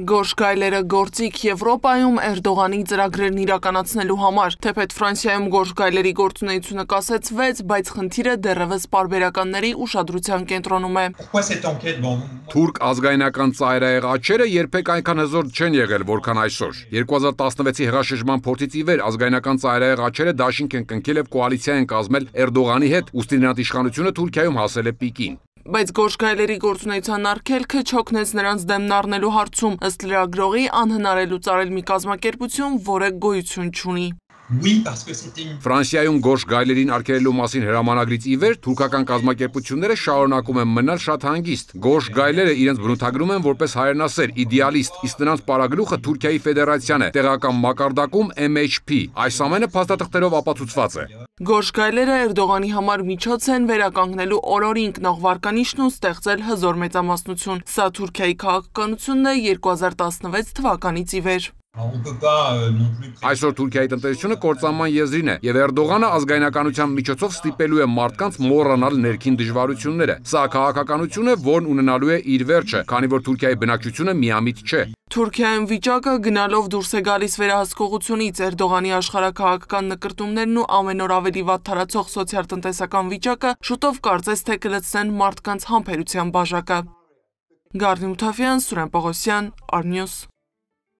Գորշկայլերը գործիք Եվրոպայում Էրդողանի ծրագրերն իրականացնելու համար։ Թեպետ Ֆրանսիայում գորշկայլերի գործունեությունը կասեցվեց, բայց խնդիրը դեռևս պարբերականների ուշադրության կենտրոնում է։ Թուրք ազգայնական ծայրահեղաչերը երբեք այնքան հզոր չեն եղել, որքան այսօր։ 2016-ի հեղաշրջման փորձից ի վեր ազգայնական ծայրահեղաչերը դաշինք են կնքել եւ կոալիցիա են կազմել Էրդողանի հետ, ուստի նրանց իշխանությունը Թուրքիայում հասել է պիկին։ Բայց գործգայլերի գործունեության արգելքը չօգնեց նրանց դեմն առնելու հարցում, ըստ լրագրողի անհնար է լուծարել մի կազմակերպություն, որը գոյություն չունի։ Ֆրանսիայում գորշ գայլերին արգելելու մասին հրամանագրից ի վեր թուրքական կազմակերպությունները շարունակում են մնալ շատ հանգիստ։ Գորշ գայլերը իրենց բնութագրում են որպես հայրենասեր, իդեալիստ, իսկ նրանց պարագլուխը Թուրքիայի ֆեդերացիան է, տեղական մակարդակում MHP։ Այս ամենը փաստաթղթերով ապացուցված է։ Գորշ գայլերը Էրդողանի համար միջոց են վերականգնելու օրորինք նախվարկանիշն ու ստեղծել հզոր մեծամասնություն։ Սա Թուրքիայի քաղաքականությունն է 2016 թվականից ի վեր։ Այսօր Թուրքիայի տնտեսությունը կործանման եզրին է, եւ Էրդողանը ազգայնականության միջոցով ստիպելու է մարդկանց մոռանալ ներքին դժվարությունները։ Սա քաղաքականություն է, որն ունենալու է իր վերջը, քանի որ Թուրքիայի բնակչությունը միամիտ չէ։ Թուրքիայում վիճակը գնալով դուրս է գալիս վերահսկողությունից Էրդողանի աշխարհակահաղական նկրտումներն ու ամենօր ավելի վատ թարացող սոցիալ-տնտեսական վիճակը շուտով կարծես թե կլցնեն մարդկանց համբերության բաժակը։ Գառնի Մութաֆյան, Սուրեն Պողոսյան, Արնյուս